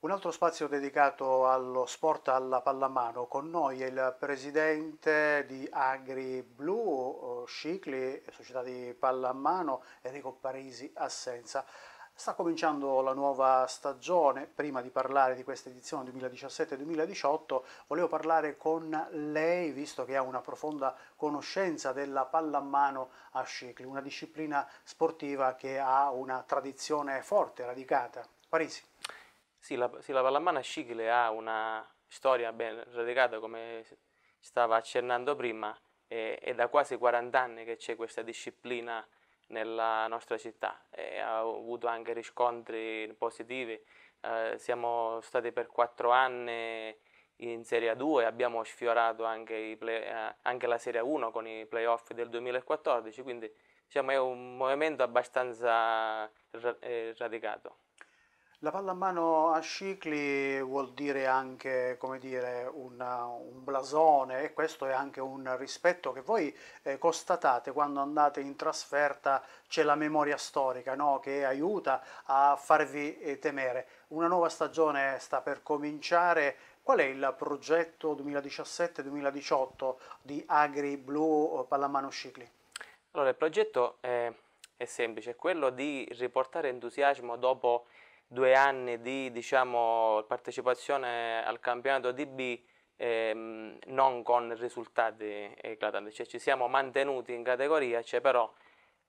Un altro spazio dedicato allo sport alla pallamano. Con noi è il presidente di Agri Blu, eh, Scicli, società di pallamano, Enrico Parisi Assenza. Sta cominciando la nuova stagione, prima di parlare di questa edizione 2017-2018 volevo parlare con lei visto che ha una profonda conoscenza della pallamano a cicli, una disciplina sportiva che ha una tradizione forte, radicata. Parisi. Sì, la, sì, la pallamano a cicli ha una storia ben radicata come stava accennando prima, è, è da quasi 40 anni che c'è questa disciplina nella nostra città e ha avuto anche riscontri positivi. Eh, siamo stati per quattro anni in Serie 2 abbiamo sfiorato anche, play, eh, anche la Serie 1 con i playoff del 2014, quindi diciamo, è un movimento abbastanza eh, radicato. La pallamano a cicli vuol dire anche dire, una, un blasone e questo è anche un rispetto che voi eh, constatate quando andate in trasferta, c'è la memoria storica no? che aiuta a farvi eh, temere. Una nuova stagione sta per cominciare, Qual è il progetto 2017-2018 di Agri Blue eh, Pallamano Cicli? Allora, il progetto è, è semplice, è quello di riportare entusiasmo dopo due anni di diciamo, partecipazione al campionato di B ehm, non con risultati eclatanti, cioè, ci siamo mantenuti in categoria, cioè, però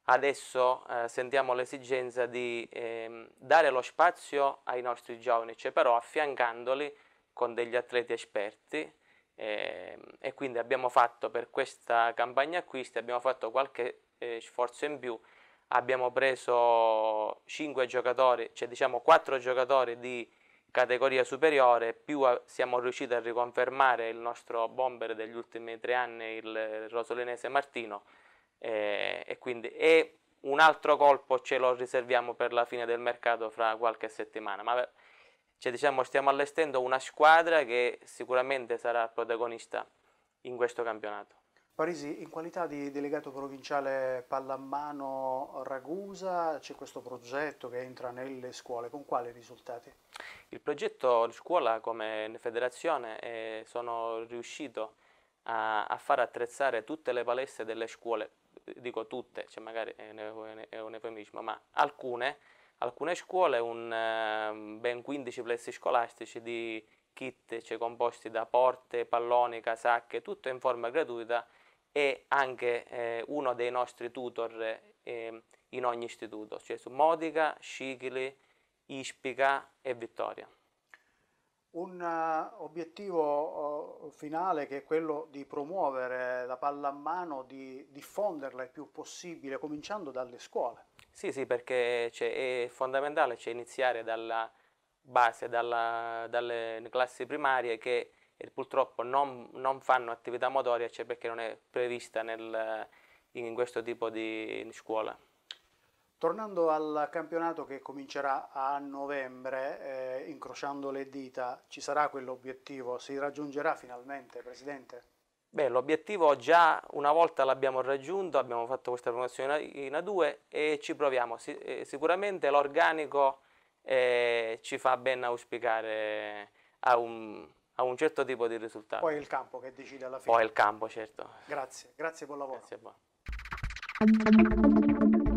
adesso eh, sentiamo l'esigenza di ehm, dare lo spazio ai nostri giovani, cioè, però affiancandoli con degli atleti esperti ehm, e quindi abbiamo fatto per questa campagna acquisti, abbiamo fatto qualche eh, sforzo in più, abbiamo preso 5 giocatori, cioè diciamo 4 giocatori di categoria superiore, più siamo riusciti a riconfermare il nostro bomber degli ultimi tre anni, il rosolinese Martino, eh, e, quindi, e un altro colpo ce lo riserviamo per la fine del mercato fra qualche settimana. Ma cioè, diciamo, stiamo allestendo una squadra che sicuramente sarà protagonista in questo campionato. Parisi, in qualità di delegato provinciale Pallamano Ragusa c'è questo progetto che entra nelle scuole, con quali risultati? Il progetto scuola come federazione eh, sono riuscito a, a, far attrezzare tutte le palestre delle scuole, dico tutte, cioè magari è un, è un eufemismo, ma alcune, alcune scuole, un, ehm, ben 15 plessi scolastici di kit, cioè composti da porte, palloni, casacche, tutto in forma gratuita e anche eh, uno dei nostri tutor eh, in ogni istituto, cioè su Modica, Scicli, Ispica e Vittoria. Un uh, obiettivo uh, finale che è quello di promuovere la pallamano, di diffonderla il più possibile, cominciando dalle scuole. Sì, sì, perché è fondamentale cioè, iniziare dalla base, dalla, dalle classi primarie che e purtroppo non, non fanno attività motoria cioè perché non è prevista nel, in questo tipo di scuola. Tornando al campionato che comincerà a novembre, eh, incrociando le dita, ci sarà quell'obiettivo? Si raggiungerà finalmente, Presidente? Beh, l'obiettivo già una volta l'abbiamo raggiunto, abbiamo fatto questa promozione in A2 e ci proviamo. Si, eh, sicuramente l'organico eh, ci fa ben auspicare a un, a un certo tipo di risultato. Poi è il campo che decide alla fine. Poi è il campo, certo. Grazie, grazie, buon lavoro. Grazie a voi.